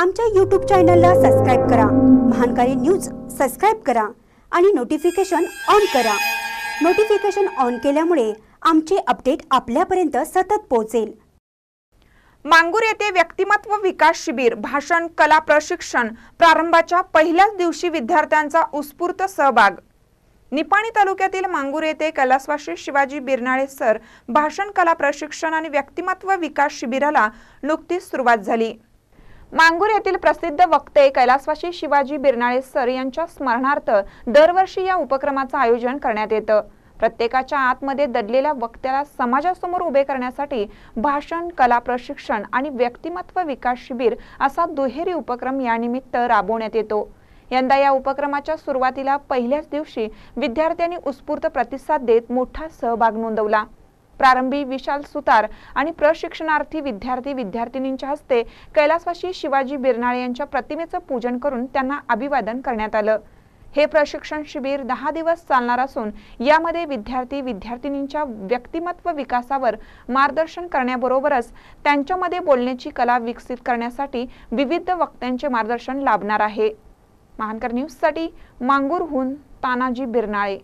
आमच्या यूट्यूब चॅनलला सबस्क्राईब करा महानकारी न्यूज सबस्क्राईब करा आणि नोटिफिकेशन ऑन करा नोटिफिकेशन ऑन केल्यामुळे आमचे अपडेट आपल्यापर्यंत सतत पोहोचेल मांगूर येथे व्यक्तिमत्व विकास शिबिर भाषण कला प्रशिक्षण प्रारंभाच्या पहिल्याच दिवशी विद्यार्थ्यांचा उत्स्फूर्त सहभाग निपाणी तालुक्यातील मांगूर येथे कलास्वाशी शिवाजी बिरनाळे सर भाषण कला प्रशिक्षण आणि व्यक्तिमत्व विकास शिबिराला नुकतीच सुरुवात झाली मांगूर येथील प्रसिद्ध वक्ते कैलासवासी शिवाजी बिरनाळे सर यांच्या स्मरणार्थ दरवर्षी या उपक्रमाचं आयोजन करण्यात येतं प्रत्येकाच्या आतमध्ये दडलेल्या वक्त्याला समाजासमोर उभे करण्यासाठी भाषण कला प्रशिक्षण आणि व्यक्तिमत्व विकास शिबिर असा दुहेरी उपक्रम यानिमित्त राबवण्यात येतो यंदा या उपक्रमाच्या सुरुवातीला पहिल्याच दिवशी विद्यार्थ्यांनी उत्स्फूर्त प्रतिसाद देत मोठा सहभाग नोंदवला प्रारंभी विशाल सुतार आणि प्रशिक्षणार्थी विद्यार्थी विद्यार्थिनींच्या हस्ते कैलासवासी शिवाजी बिरनाळे यांच्या प्रतिमेचं पूजन करून त्यांना अभिवादन करण्यात आलं हे प्रशिक्षण शिबिर दहा दिवस चालणार असून यामध्ये विद्यार्थी विद्यार्थिनींच्या व्यक्तिमत्व विकासावर मार्गदर्शन करण्याबरोबरच त्यांच्यामध्ये बोलण्याची कला विकसित करण्यासाठी विविध वक्त्यांचे मार्गदर्शन लाभणार आहे महानकर न्यूजसाठी मांगूरहून तानाजी बिरनाळे